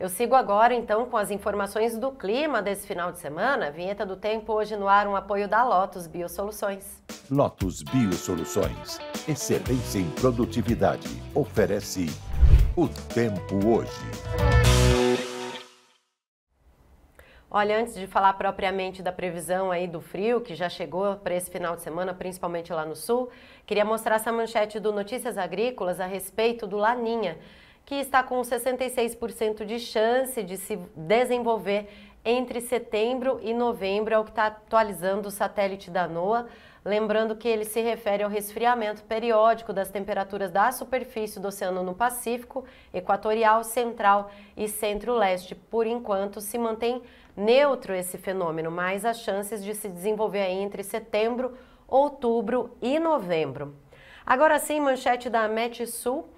Eu sigo agora então com as informações do clima desse final de semana. Vinheta do Tempo hoje no ar, um apoio da Lotus Biosoluções. Lotus Biosoluções, excelência em produtividade, oferece o tempo hoje. Olha, antes de falar propriamente da previsão aí do frio que já chegou para esse final de semana, principalmente lá no sul, queria mostrar essa manchete do Notícias Agrícolas a respeito do Laninha que está com 66% de chance de se desenvolver entre setembro e novembro, é o que está atualizando o satélite da NOAA. Lembrando que ele se refere ao resfriamento periódico das temperaturas da superfície do oceano no Pacífico, Equatorial, Central e Centro-Leste. Por enquanto, se mantém neutro esse fenômeno, mas as chances de se desenvolver entre setembro, outubro e novembro. Agora sim, manchete da Metsul. Sul.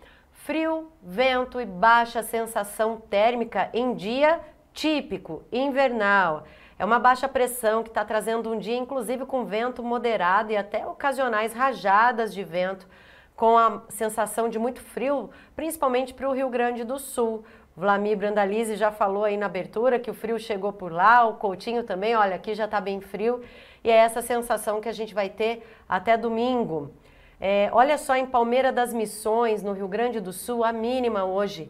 Frio, vento e baixa sensação térmica em dia típico invernal. É uma baixa pressão que está trazendo um dia, inclusive, com vento moderado e até ocasionais rajadas de vento, com a sensação de muito frio, principalmente para o Rio Grande do Sul. Vlamir Brandalize já falou aí na abertura que o frio chegou por lá, o Coutinho também, olha, aqui já está bem frio, e é essa sensação que a gente vai ter até domingo. É, olha só em Palmeira das Missões, no Rio Grande do Sul, a mínima hoje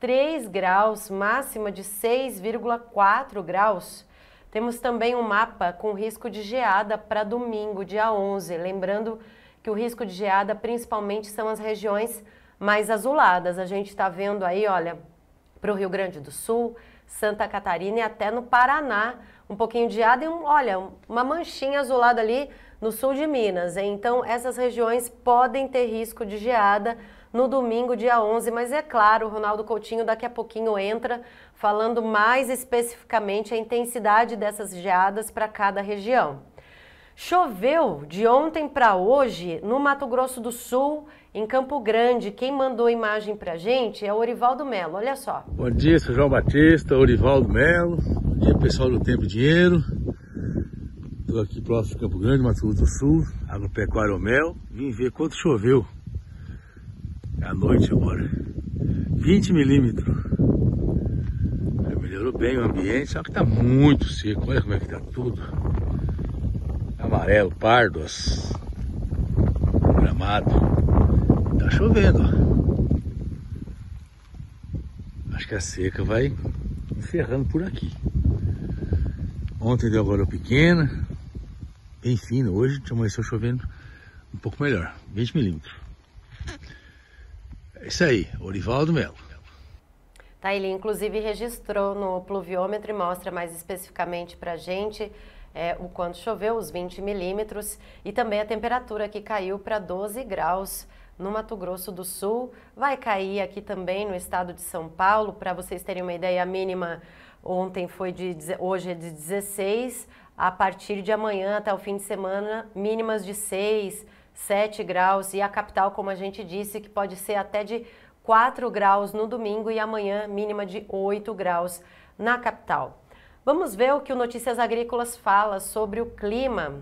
3 graus, máxima de 6,4 graus. Temos também um mapa com risco de geada para domingo, dia 11. Lembrando que o risco de geada principalmente são as regiões mais azuladas. A gente está vendo aí, olha, para o Rio Grande do Sul, Santa Catarina e até no Paraná, um pouquinho de geada e, um, olha, uma manchinha azulada ali no sul de Minas. Então, essas regiões podem ter risco de geada no domingo, dia 11. Mas é claro, o Ronaldo Coutinho daqui a pouquinho entra falando mais especificamente a intensidade dessas geadas para cada região. Choveu de ontem para hoje no Mato Grosso do Sul, em Campo Grande. Quem mandou a imagem para a gente é o Orivaldo Melo. Olha só. Bom dia, sou João Batista, Orivaldo Melo. Bom dia, pessoal do Tempo e Dinheiro. Estou aqui próximo de Campo Grande, Mato Grosso do Sul, agropecuário Mel. Vim ver quanto choveu. É à noite agora. 20 milímetros. Melhorou bem o ambiente, só que tá muito seco. Olha como é que tá tudo. Amarelo, pardo, as... gramado. Tá chovendo, Acho que a seca vai encerrando por aqui. Ontem deu agora pequena, bem fino. Hoje amanheceu chovendo um pouco melhor, 20 milímetros. É isso aí, Orivaldo Melo. Tá, ele inclusive registrou no pluviômetro e mostra mais especificamente para gente é, o quanto choveu, os 20 milímetros, e também a temperatura que caiu para 12 graus no Mato Grosso do Sul. Vai cair aqui também no estado de São Paulo, para vocês terem uma ideia mínima. Ontem foi de hoje é de 16, a partir de amanhã até o fim de semana, mínimas de 6, 7 graus e a capital, como a gente disse, que pode ser até de 4 graus no domingo e amanhã mínima de 8 graus na capital. Vamos ver o que o Notícias Agrícolas fala sobre o clima.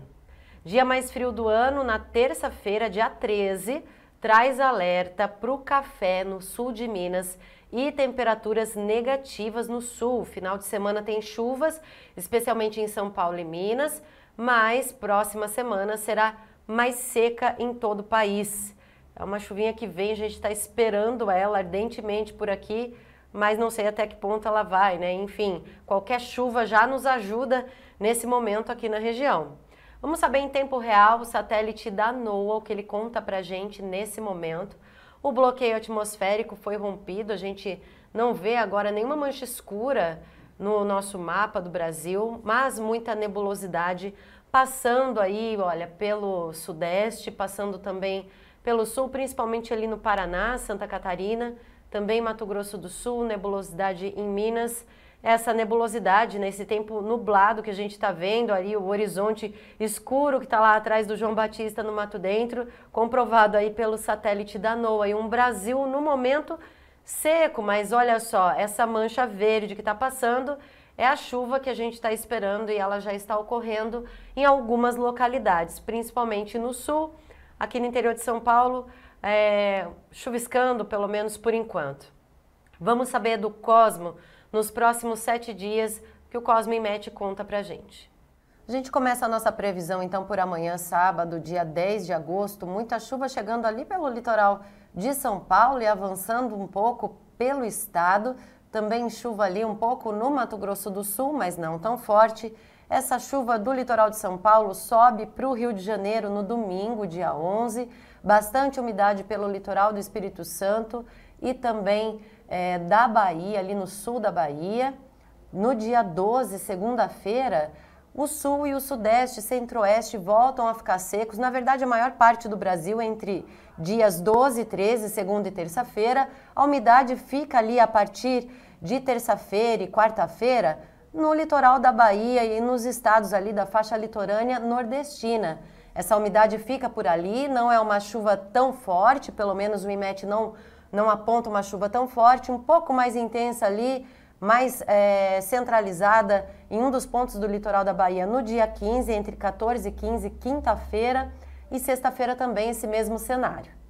Dia mais frio do ano, na terça-feira, dia 13, traz alerta para o café no sul de Minas e temperaturas negativas no sul. Final de semana tem chuvas, especialmente em São Paulo e Minas, mas próxima semana será mais seca em todo o país. É uma chuvinha que vem, a gente está esperando ela ardentemente por aqui, mas não sei até que ponto ela vai, né? Enfim, qualquer chuva já nos ajuda nesse momento aqui na região. Vamos saber em tempo real o satélite da NOAA, o que ele conta pra gente nesse momento. O bloqueio atmosférico foi rompido, a gente não vê agora nenhuma mancha escura no nosso mapa do Brasil, mas muita nebulosidade passando aí, olha, pelo sudeste, passando também pelo sul, principalmente ali no Paraná, Santa Catarina, também Mato Grosso do Sul, nebulosidade em Minas essa nebulosidade, né? esse tempo nublado que a gente está vendo ali, o horizonte escuro que está lá atrás do João Batista no Mato Dentro, comprovado aí pelo satélite da NOAA. E um Brasil, no momento, seco, mas olha só, essa mancha verde que está passando é a chuva que a gente está esperando e ela já está ocorrendo em algumas localidades, principalmente no sul, aqui no interior de São Paulo, é, chuviscando, pelo menos por enquanto. Vamos saber do Cosmo nos próximos sete dias que o Cosme Met conta para a gente. A gente começa a nossa previsão então por amanhã, sábado, dia 10 de agosto. Muita chuva chegando ali pelo litoral de São Paulo e avançando um pouco pelo estado. Também chuva ali um pouco no Mato Grosso do Sul, mas não tão forte. Essa chuva do litoral de São Paulo sobe para o Rio de Janeiro no domingo, dia 11. Bastante umidade pelo litoral do Espírito Santo e também é, da Bahia, ali no sul da Bahia. No dia 12, segunda-feira, o sul e o sudeste, centro-oeste voltam a ficar secos. Na verdade, a maior parte do Brasil entre dias 12 e 13, segunda e terça-feira, a umidade fica ali a partir de terça-feira e quarta-feira no litoral da Bahia e nos estados ali da faixa litorânea nordestina. Essa umidade fica por ali, não é uma chuva tão forte, pelo menos o IMET não não aponta uma chuva tão forte, um pouco mais intensa ali, mais é, centralizada em um dos pontos do litoral da Bahia no dia 15, entre 14 e 15, quinta-feira, e sexta-feira também esse mesmo cenário.